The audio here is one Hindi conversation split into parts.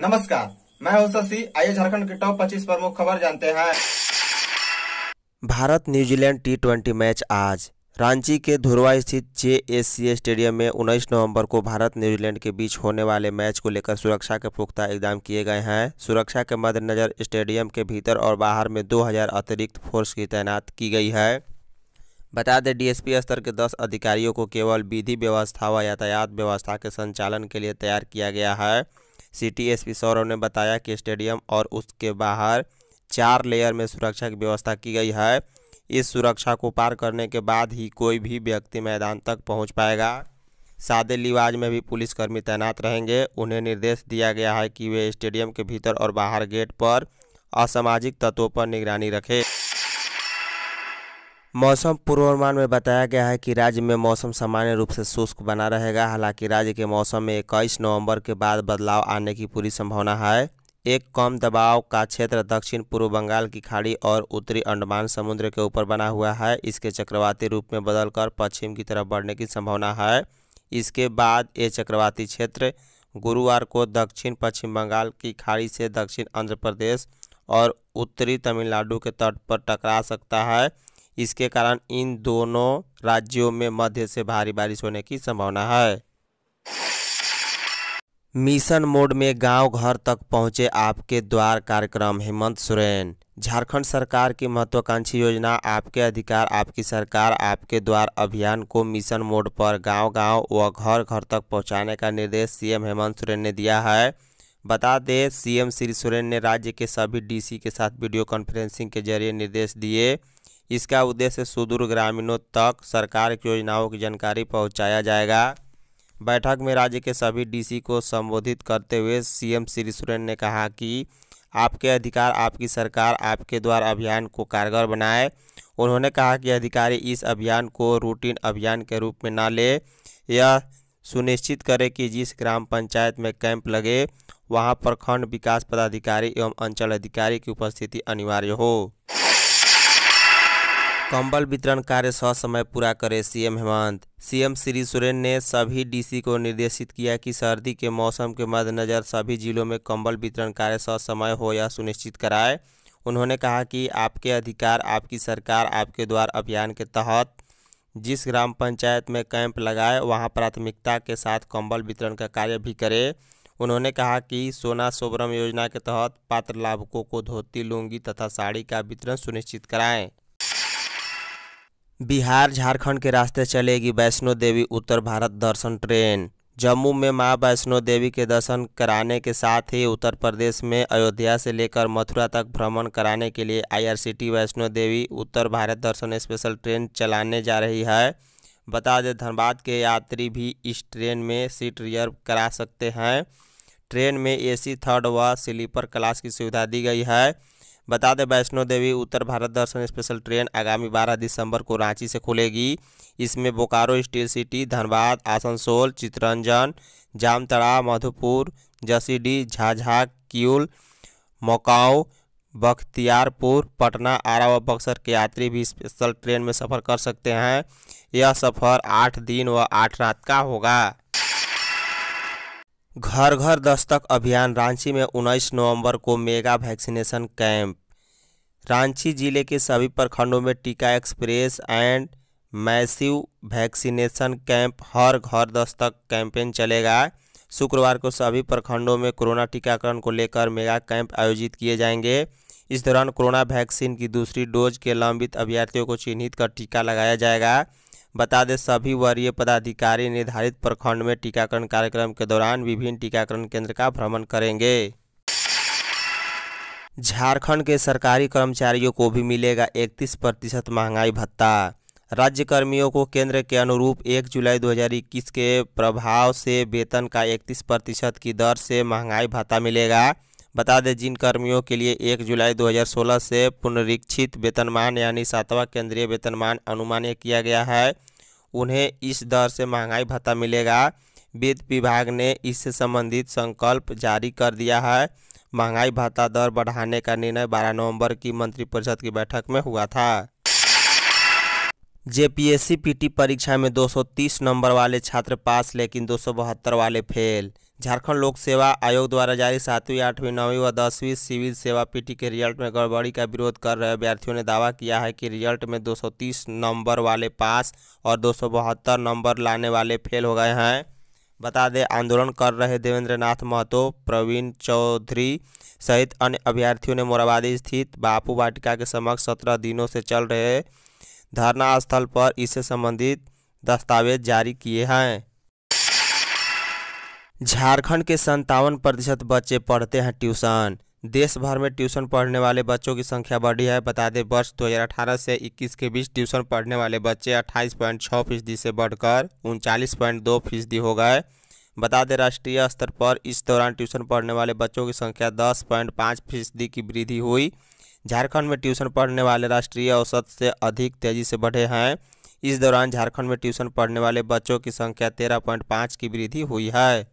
नमस्कार मैं हूं शशि आइए झारखंड के टॉप 25 प्रमुख खबर जानते हैं Bharat New Zealand T twenty match आज रांची के धुरवा स्थित जे स्टेडियम में 19 नवंबर को भारत न्यूजीलैंड के बीच होने वाले मैच को लेकर सुरक्षा के पुख्ता इकदाम किए गए हैं सुरक्षा के मद्देनज़र स्टेडियम के भीतर और बाहर में 2000 अतिरिक्त फोर्स की तैनात की गई है बता दें डीएसपी स्तर के 10 अधिकारियों को केवल विधि व्यवस्था व यातायात व्यवस्था के संचालन के लिए तैयार किया गया है सिटी एसपी सौरव ने बताया कि स्टेडियम और उसके बाहर चार लेयर में सुरक्षा की व्यवस्था की गई है इस सुरक्षा को पार करने के बाद ही कोई भी व्यक्ति मैदान तक पहुंच पाएगा सादे लिवाज में भी पुलिसकर्मी तैनात रहेंगे उन्हें निर्देश दिया गया है कि वे स्टेडियम के भीतर और बाहर गेट पर असामाजिक तत्वों पर निगरानी रखें मौसम पूर्वानुमान में बताया गया है कि राज्य में मौसम सामान्य रूप से शुष्क बना रहेगा हालांकि राज्य के मौसम में इक्कीस नवंबर के बाद बदलाव आने की पूरी संभावना है एक कम दबाव का क्षेत्र दक्षिण पूर्व बंगाल की खाड़ी और उत्तरी अंडमान समुद्र के ऊपर बना हुआ है इसके चक्रवाती रूप में बदलकर पश्चिम की तरफ बढ़ने की संभावना है इसके बाद ये चक्रवाती क्षेत्र गुरुवार को दक्षिण पश्चिम बंगाल की खाड़ी से दक्षिण आंध्र प्रदेश और उत्तरी तमिलनाडु के तट पर टकरा सकता है इसके कारण इन दोनों राज्यों में मध्य से भारी बारिश होने की संभावना है मिशन मोड में गांव घर तक पहुंचे आपके द्वार कार्यक्रम हेमंत सोरेन झारखंड सरकार की महत्वाकांक्षी योजना आपके अधिकार आपकी सरकार आपके द्वार अभियान को मिशन मोड पर गांव-गांव व घर घर तक पहुंचाने का निर्देश सीएम हेमंत सोरेन ने दिया है बता दें सीएम श्री सोरेन ने राज्य के सभी डीसी के साथ वीडियो कॉन्फ्रेंसिंग के जरिए निर्देश दिए इसका उद्देश्य सुदूर ग्रामीणों तक सरकार की योजनाओं की जानकारी पहुंचाया जाएगा बैठक में राज्य के सभी डीसी को संबोधित करते हुए सीएम श्री सुरेन ने कहा कि आपके अधिकार आपकी सरकार आपके द्वारा अभियान को कारगर बनाए उन्होंने कहा कि अधिकारी इस अभियान को रूटीन अभियान के रूप में ना ले यह सुनिश्चित करें कि जिस ग्राम पंचायत में कैंप लगे वहां प्रखंड विकास पदाधिकारी एवं अंचल अधिकारी की उपस्थिति अनिवार्य हो कंबल वितरण कार्य समय पूरा करे सीएम हेमंत सीएम श्री सोरेन ने सभी डीसी को निर्देशित किया कि सर्दी के मौसम के मद्देनज़र सभी जिलों में कंबल वितरण कार्य समय हो या सुनिश्चित कराए उन्होंने कहा कि आपके अधिकार आपकी सरकार आपके द्वार अभियान के तहत जिस ग्राम पंचायत में कैंप लगाए वहां प्राथमिकता के साथ कंबल वितरण का कार्य भी करे उन्होंने कहा कि सोना सोबरम योजना के तहत पात्र लाभकों को धोती लुंगी तथा साड़ी का वितरण सुनिश्चित कराएं बिहार झारखंड के रास्ते चलेगी वैष्णो देवी उत्तर भारत दर्शन ट्रेन जम्मू में मां वैष्णो देवी के दर्शन कराने के साथ ही उत्तर प्रदेश में अयोध्या से लेकर मथुरा तक भ्रमण कराने के लिए आईआरसीटी वैष्णो देवी उत्तर भारत दर्शन स्पेशल ट्रेन चलाने जा रही है बता दें धनबाद के यात्री भी इस ट्रेन में सीट रिजर्व करा सकते हैं ट्रेन में एसी थर्ड व स्लीपर क्लास की सुविधा दी गई है बता दें वैष्णो देवी उत्तर भारत दर्शन स्पेशल ट्रेन आगामी 12 दिसंबर को रांची से खुलेगी इसमें बोकारो स्टील सिटी धनबाद आसनसोल चितरंजन जामतड़ा मधुपुर जसीडी झाझा क्यूल मोकाऊ बख्तियारपुर पटना आरा व बक्सर के यात्री भी स्पेशल ट्रेन में सफ़र कर सकते हैं यह सफ़र आठ दिन व आठ रात का होगा घर घर दस्तक अभियान रांची में उन्नीस नवंबर को मेगा वैक्सीनेशन कैंप रांची जिले के सभी प्रखंडों में टीका express and massive vaccination camp हर घर दस्तक कैंपेन चलेगा शुक्रवार को सभी प्रखंडों में कोरोना टीकाकरण को लेकर मेगा कैंप आयोजित किए जाएंगे इस दौरान कोरोना वैक्सीन की दूसरी डोज के लंबित अभ्यर्थियों को चिन्हित कर टीका लगाया जाएगा बता दें सभी वरीय पदाधिकारी निर्धारित प्रखंड में टीकाकरण कार्यक्रम के दौरान विभिन्न टीकाकरण केंद्र का भ्रमण करेंगे झारखंड के सरकारी कर्मचारियों को भी मिलेगा 31 प्रतिशत महंगाई भत्ता राज्य कर्मियों को केंद्र के अनुरूप 1 जुलाई 2021 के प्रभाव से वेतन का 31 प्रतिशत की दर से महंगाई भत्ता मिलेगा बता दें जिन कर्मियों के लिए 1 जुलाई 2016 से पुनरीक्षित वेतनमान यानी सातवां केंद्रीय वेतनमान अनुमान किया गया है उन्हें इस दर से महंगाई भत्ता मिलेगा वित्त विभाग ने इससे संबंधित संकल्प जारी कर दिया है महंगाई भत्ता दर बढ़ाने का निर्णय 12 नवंबर की मंत्रिपरिषद की बैठक में हुआ था जेपीएससी पीटी परीक्षा में 230 नंबर वाले छात्र पास लेकिन दो वाले फेल झारखंड लोक सेवा आयोग द्वारा जारी सातवीं आठवीं नौवीं व दसवीं सिविल सेवा पीटी के रिजल्ट में गड़बड़ी का विरोध कर रहे अभ्यर्थियों ने दावा किया है कि रिजल्ट में 230 नंबर वाले पास और दो नंबर लाने वाले फेल हो गए हैं बता दें आंदोलन कर रहे देवेंद्र नाथ महतो प्रवीण चौधरी सहित अन्य अभ्यर्थियों ने मोराबादी स्थित बापू वाटिका के समक्ष सत्रह दिनों से चल रहे धरना स्थल पर इससे संबंधित दस्तावेज जारी किए हैं झारखंड के संतावन प्रतिशत बच्चे पढ़ते हैं ट्यूशन देश भर में ट्यूशन पढ़ने वाले बच्चों की संख्या बढ़ी है बता दें वर्ष 2018 से 21 के बीच ट्यूशन पढ़ने वाले बच्चे 28.6 फीसदी से बढ़कर उनचालीस फीसदी हो गए बता दें राष्ट्रीय स्तर पर इस दौरान ट्यूशन पढ़ने वाले बच्चों की संख्या 10.5 फीसदी की वृद्धि हुई झारखंड में ट्यूशन पढ़ने वाले राष्ट्रीय औसत से अधिक तेजी से बढ़े हैं इस दौरान झारखंड में ट्यूशन पढ़ने वाले बच्चों की संख्या तेरह पॉइंट पाँच की वृद्धि हुई है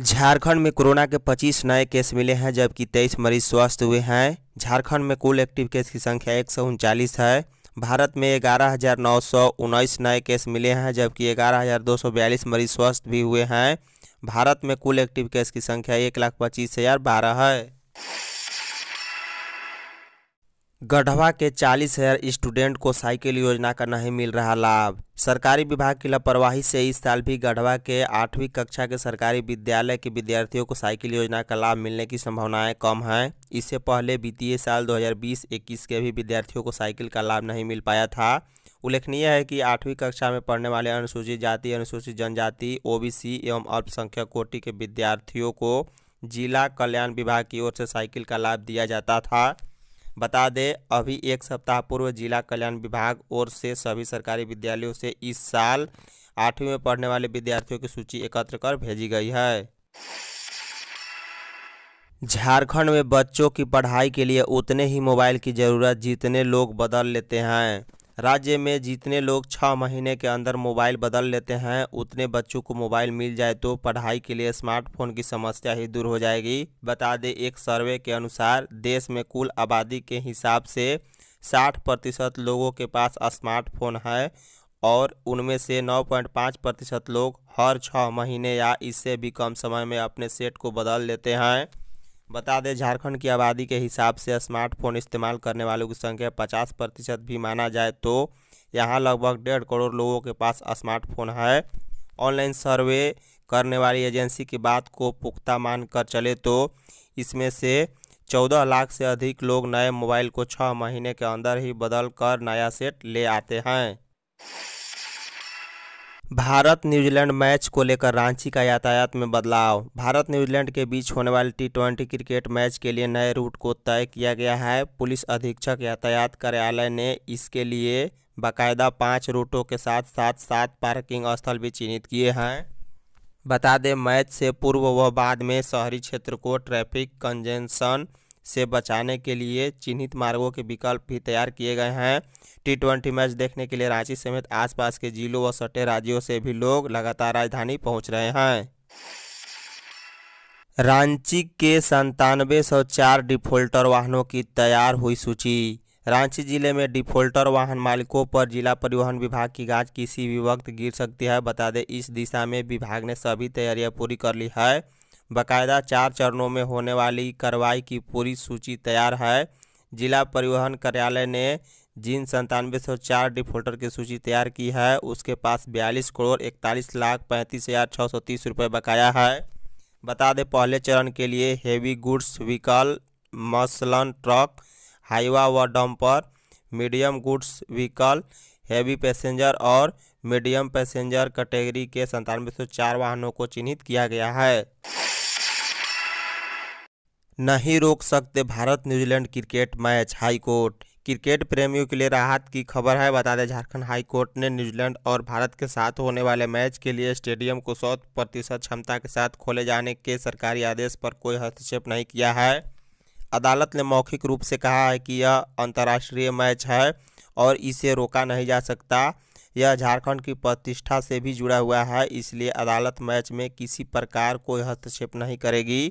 झारखंड में कोरोना के 25 नए केस मिले हैं जबकि 23 मरीज स्वस्थ हुए हैं झारखंड में कुल एक्टिव केस की संख्या एक है भारत में ग्यारह हज़ार नौ सौ उन्नीस नए केस मिले हैं जबकि ग्यारह हज़ार दो सौ बयालीस मरीज स्वस्थ भी हुए हैं भारत में कुल एक्टिव केस की संख्या एक लाख पच्चीस हज़ार बारह है गढ़वा के चालीस हजार स्टूडेंट को साइकिल योजना का नहीं मिल रहा लाभ सरकारी विभाग की लापरवाही से इस साल भी गढ़वा के आठवीं कक्षा के सरकारी विद्यालय के विद्यार्थियों को साइकिल योजना का लाभ मिलने की संभावनाएं कम हैं इससे पहले वित्तीय साल 2020-21 के भी विद्यार्थियों को साइकिल का लाभ नहीं मिल पाया था उल्लेखनीय है कि आठवीं कक्षा में पढ़ने वाले अनुसूचित जाति अनुसूचित जनजाति ओ एवं अल्पसंख्यक कोटि के विद्यार्थियों को जिला कल्याण विभाग की ओर से साइकिल का लाभ दिया जाता था बता दें अभी एक सप्ताह पूर्व जिला कल्याण विभाग और से सभी सरकारी विद्यालयों से इस साल आठवीं में पढ़ने वाले विद्यार्थियों की सूची एकत्र कर भेजी गई है झारखंड में बच्चों की पढ़ाई के लिए उतने ही मोबाइल की ज़रूरत जितने लोग बदल लेते हैं राज्य में जितने लोग छः महीने के अंदर मोबाइल बदल लेते हैं उतने बच्चों को मोबाइल मिल जाए तो पढ़ाई के लिए स्मार्टफोन की समस्या ही दूर हो जाएगी बता दें एक सर्वे के अनुसार देश में कुल आबादी के हिसाब से 60 प्रतिशत लोगों के पास स्मार्टफोन है और उनमें से 9.5 प्रतिशत लोग हर छः महीने या इससे भी कम समय में अपने सेट को बदल लेते हैं बता दें झारखंड की आबादी के हिसाब से स्मार्टफोन इस्तेमाल करने वालों की संख्या पचास प्रतिशत भी माना जाए तो यहाँ लगभग डेढ़ करोड़ लोगों के पास स्मार्टफोन है ऑनलाइन सर्वे करने वाली एजेंसी की बात को पुख्ता मानकर चले तो इसमें से चौदह लाख से अधिक लोग नए मोबाइल को छः महीने के अंदर ही बदल कर नया सेट ले आते हैं भारत न्यूजीलैंड मैच को लेकर रांची का यातायात में बदलाव भारत न्यूजीलैंड के बीच होने वाले टी ट्वेंटी क्रिकेट मैच के लिए नए रूट को तय किया गया है पुलिस अधीक्षक यातायात कार्यालय ने इसके लिए बाकायदा पांच रूटों के साथ साथ सात पार्किंग स्थल भी चिन्हित किए हैं बता दें मैच से पूर्व व बाद में शहरी क्षेत्र को ट्रैफिक कंजेंशन से बचाने के लिए चिन्हित मार्गों के विकल्प भी तैयार किए गए हैं टी ट्वेंटी मैच देखने के लिए रांची समेत आसपास के जिलों व सटे राज्यों से भी लोग लगातार राजधानी पहुंच रहे हैं रांची के संतानवे सौ चार डिफॉल्टर वाहनों की तैयार हुई सूची रांची जिले में डिफॉल्टर वाहन मालिकों पर जिला परिवहन विभाग की गाज किसी भी वक्त गिर सकती है बता दें इस दिशा में विभाग ने सभी तैयारियां पूरी कर ली है बाकायदा चार चरणों में होने वाली कार्रवाई की पूरी सूची तैयार है जिला परिवहन कार्यालय ने जिन संतानवे सौ चार डिफॉल्टर की सूची तैयार की है उसके पास बयालीस करोड़ इकतालीस लाख पैंतीस हज़ार छः सौ तीस रुपये बकाया है बता दें पहले चरण के लिए हेवी गुड्स व्हीकल मसलन ट्रक हाईवा व dumper medium goods vehicle heavy passenger और मीडियम पैसेंजर कैटेगरी के संतानवे सौ चार वाहनों को चिन्हित किया गया है नहीं रोक सकते Bharat New Zealand cricket match high court cricket प्रेमियों के लिए राहत की खबर है बता दें झारखंड हाईकोर्ट ने न्यूजीलैंड और भारत के साथ होने वाले मैच के लिए स्टेडियम को सौ प्रतिशत क्षमता के साथ खोले जाने के सरकारी आदेश पर कोई हस्तक्षेप नहीं किया है अदालत ने मौखिक रूप से कहा है कि यह अंतर्राष्ट्रीय मैच है और इसे रोका नहीं जा सकता यह झारखंड की प्रतिष्ठा से भी जुड़ा हुआ है इसलिए अदालत मैच में किसी प्रकार कोई हस्तक्षेप नहीं करेगी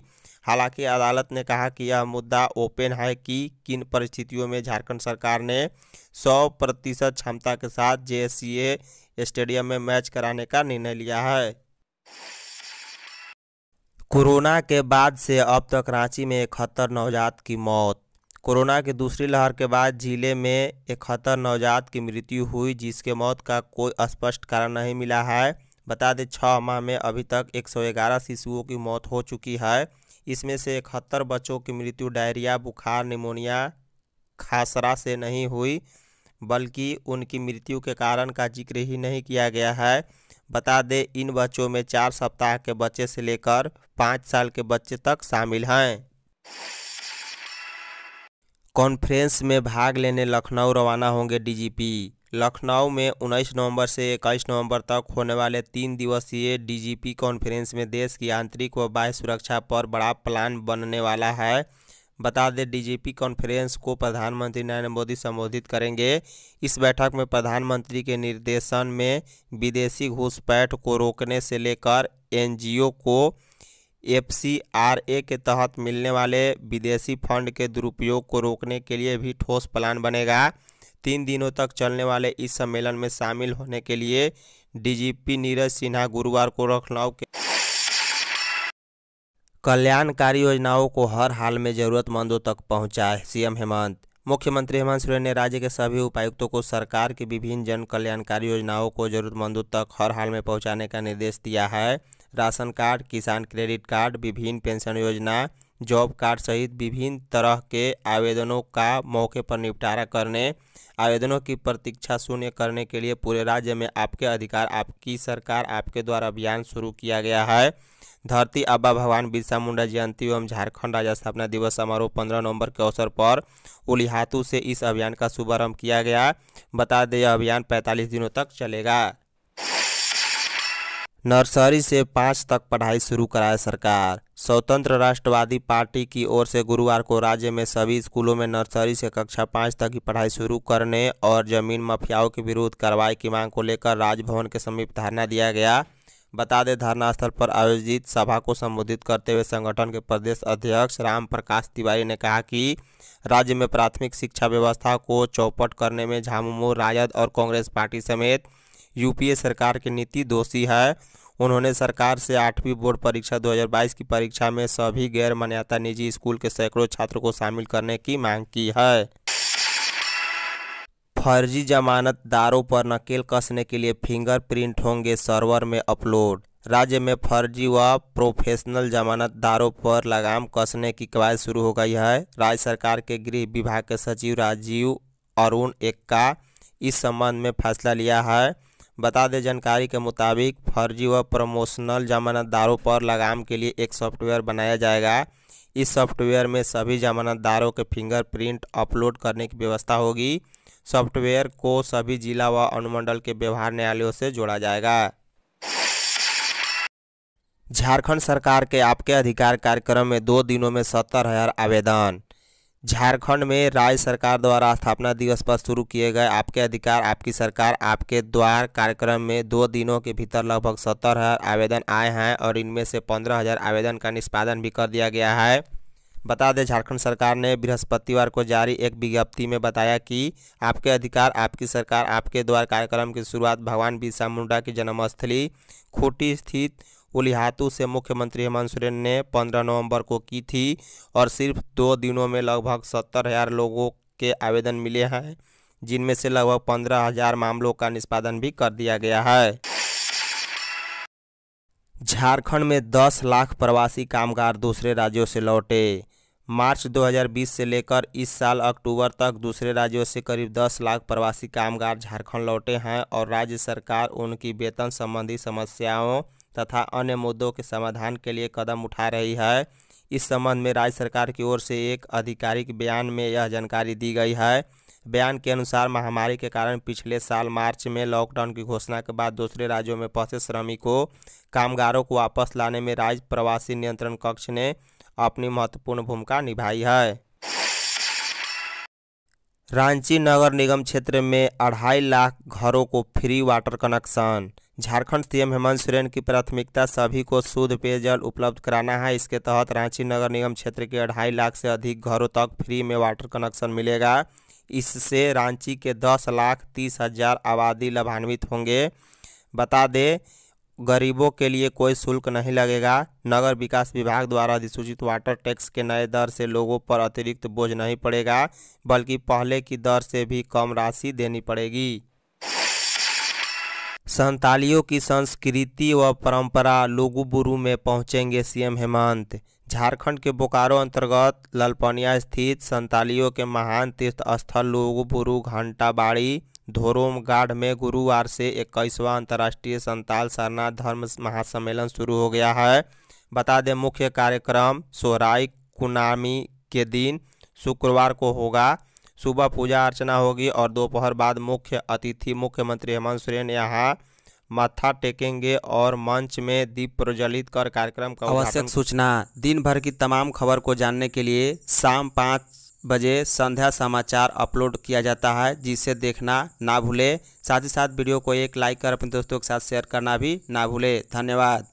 हालांकि अदालत ने कहा कि यह मुद्दा ओपन है कि किन परिस्थितियों में झारखंड सरकार ने 100 प्रतिशत क्षमता के साथ जे स्टेडियम में मैच कराने का निर्णय लिया है कोरोना के बाद से अब तक रांची में इकहत्तर नवजात की मौत कोरोना की दूसरी लहर के बाद जिले में इकहत्तर नवजात की मृत्यु हुई जिसके मौत का कोई स्पष्ट कारण नहीं मिला है बता दें छः माह में अभी तक 111 शिशुओं की मौत हो चुकी है इसमें से इकहत्तर बच्चों की मृत्यु डायरिया बुखार निमोनिया खासरा से नहीं हुई बल्कि उनकी मृत्यु के कारण का जिक्र ही नहीं किया गया है बता दें इन बच्चों में चार सप्ताह के बच्चे से लेकर पाँच साल के बच्चे तक शामिल हैं कॉन्फ्रेंस में भाग लेने लखनऊ रवाना होंगे डीजीपी लखनऊ में 19 नवंबर से 21 नवंबर तक होने वाले तीन दिवसीय डीजीपी कॉन्फ्रेंस में देश की आंतरिक व बाह्य सुरक्षा पर बड़ा प्लान बनने वाला है बता दें डीजीपी कॉन्फ्रेंस को प्रधानमंत्री नरेंद्र मोदी संबोधित करेंगे इस बैठक में प्रधानमंत्री के निर्देशन में विदेशी घुसपैठ को रोकने से लेकर एनजीओ को एफ सी आर ए के तहत मिलने वाले विदेशी फंड के दुरुपयोग को रोकने के लिए भी ठोस प्लान बनेगा तीन दिनों तक चलने वाले इस सम्मेलन में शामिल होने के लिए डीजीपी नीरज सिन्हा गुरुवार को लखनऊ के कल्याणकारी योजनाओं को हर हाल में जरूरतमंदों तक पहुंचाए सीएम हेमंत मुख्यमंत्री हेमंत सोरेन ने राज्य के सभी उपायुक्तों को सरकार की विभिन्न जन कल्याणकारी योजनाओं को जरूरतमंदों तक हर हाल में पहुंचाने का निर्देश दिया है राशन कार्ड किसान क्रेडिट कार्ड विभिन्न पेंशन योजना जॉब कार्ड सहित विभिन्न तरह के आवेदनों का मौके पर निपटारा करने आवेदनों की प्रतीक्षा शून्य करने के लिए पूरे राज्य में आपके अधिकार आपकी सरकार आपके द्वारा अभियान शुरू किया गया है धरती अब्बा भगवान बिरसा मुंडा जयंती एवं झारखंड राज्य स्थापना दिवस समारोह पंद्रह नवंबर के अवसर पर उलिहातू से इस अभियान का शुभारंभ किया गया बता दें यह अभियान पैंतालीस दिनों तक चलेगा नर्सरी से पाँच तक पढ़ाई शुरू कराए सरकार स्वतंत्र राष्ट्रवादी पार्टी की ओर से गुरुवार को राज्य में सभी स्कूलों में नर्सरी से कक्षा पाँच तक की पढ़ाई शुरू करने और जमीन माफियाओं के विरुद्ध कार्रवाई की मांग को लेकर राजभवन के समीप धरना दिया गया बता दें धरना स्थल पर आयोजित सभा को संबोधित करते हुए संगठन के प्रदेश अध्यक्ष राम प्रकाश तिवारी ने कहा कि राज्य में प्राथमिक शिक्षा व्यवस्था को चौपट करने में झामुमो राजद और कांग्रेस पार्टी समेत यूपीए सरकार की नीति दोषी है उन्होंने सरकार से आठवीं बोर्ड परीक्षा 2022 की परीक्षा में सभी गैर मान्यता निजी स्कूल के सैकड़ों छात्रों को शामिल करने की मांग की है फर्जी जमानत दारों पर नकेल कसने के लिए फिंगरप्रिंट होंगे सर्वर में अपलोड राज्य में फर्जी व प्रोफेशनल जमानत दारों पर लगाम कसने की कवायद शुरू हो गई है राज्य सरकार के गृह विभाग के सचिव राजीव अरुण एक्का इस संबंध में फैसला लिया है बता दें जानकारी के मुताबिक फर्जी व प्रमोशनल जमानतदारों पर लगाम के लिए एक सॉफ्टवेयर बनाया जाएगा इस सॉफ्टवेयर में सभी जमानतदारों के फिंगरप्रिंट अपलोड करने की व्यवस्था होगी सॉफ्टवेयर को सभी जिला व अनुमंडल के व्यवहार न्यायालयों से जोड़ा जाएगा झारखंड सरकार के आपके अधिकार कार्यक्रम में दो दिनों में सत्तर हजार आवेदन झारखंड में राज्य सरकार द्वारा स्थापना दिवस पर शुरू किए गए आपके अधिकार आपकी सरकार आपके द्वार कार्यक्रम में दो दिनों के भीतर लगभग सत्तर हज़ार आवेदन आए हैं और इनमें से पंद्रह हज़ार आवेदन का निष्पादन भी कर दिया गया है बता दें झारखंड सरकार ने बृहस्पतिवार को जारी एक विज्ञप्ति में बताया कि आपके अधिकार आपकी सरकार आपके द्वार कार्यक्रम की शुरुआत भगवान बिरसा मुंडा की जन्मस्थली खूंटी स्थित उलिहातू से मुख्यमंत्री हेमंत सोरेन ने 15 नवंबर को की थी और सिर्फ दो दिनों में लगभग सत्तर हज़ार लोगों के आवेदन मिले हैं जिनमें से लगभग पंद्रह हजार मामलों का निष्पादन भी कर दिया गया है झारखंड में 10 लाख प्रवासी कामगार दूसरे राज्यों से लौटे मार्च 2020 से लेकर इस साल अक्टूबर तक दूसरे राज्यों से करीब 10 लाख प्रवासी कामगार झारखंड लौटे हैं और राज्य सरकार उनकी वेतन संबंधी समस्याओं तथा अन्य मुद्दों के समाधान के लिए कदम उठा रही है इस संबंध में राज्य सरकार की ओर से एक आधिकारिक बयान में यह जानकारी दी गई है बयान के अनुसार महामारी के कारण पिछले साल मार्च में लॉकडाउन की घोषणा के बाद दूसरे राज्यों में फंसे श्रमिकों कामगारों को वापस लाने में राज्य प्रवासी नियंत्रण कक्ष ने अपनी महत्वपूर्ण भूमिका निभाई है रांची नगर निगम क्षेत्र में अढ़ाई लाख घरों को free water connection Jharkhand CM Hemant Soren की प्राथमिकता सभी को शुद्ध पेयजल उपलब्ध कराना है इसके तहत रांची नगर निगम क्षेत्र के अढ़ाई लाख से अधिक घरों तक फ्री में वाटर कनेक्शन मिलेगा इससे रांची के दस लाख तीस हजार आबादी लाभान्वित होंगे बता दें गरीबों के लिए कोई शुल्क नहीं लगेगा नगर विकास विभाग द्वारा अधिसूचित वाटर टैक्स के नए दर से लोगों पर अतिरिक्त बोझ नहीं पड़ेगा बल्कि पहले की दर से भी कम राशि देनी पड़ेगी संतालियों की संस्कृति व परंपरा लुगुबुरु में पहुंचेंगे सीएम हेमंत झारखंड के बोकारो अंतर्गत ललपनिया स्थित संतालियों के महान तीर्थ स्थल लुगुबुरु घंटाबाड़ी धोरोमगाढ़ में गुरुवार से इक्कीसवां अंतर्राष्ट्रीय संताल सरना धर्म महासम्मेलन शुरू हो गया है बता दें मुख्य कार्यक्रम सोहराई कुनामी के दिन शुक्रवार को होगा सुबह पूजा अर्चना होगी और दोपहर बाद मुख्य अतिथि मुख्यमंत्री हेमंत सोरेन यहाँ माथा टेकेंगे और मंच में दीप प्रज्वलित कर कार्यक्रम का आवश्यक सूचना दिन भर की तमाम खबर को जानने के लिए शाम पाँच बजे संध्या समाचार अपलोड किया जाता है जिसे देखना ना भूले साथ ही साथ वीडियो को एक लाइक कर अपने दोस्तों के साथ शेयर करना भी ना भूले धन्यवाद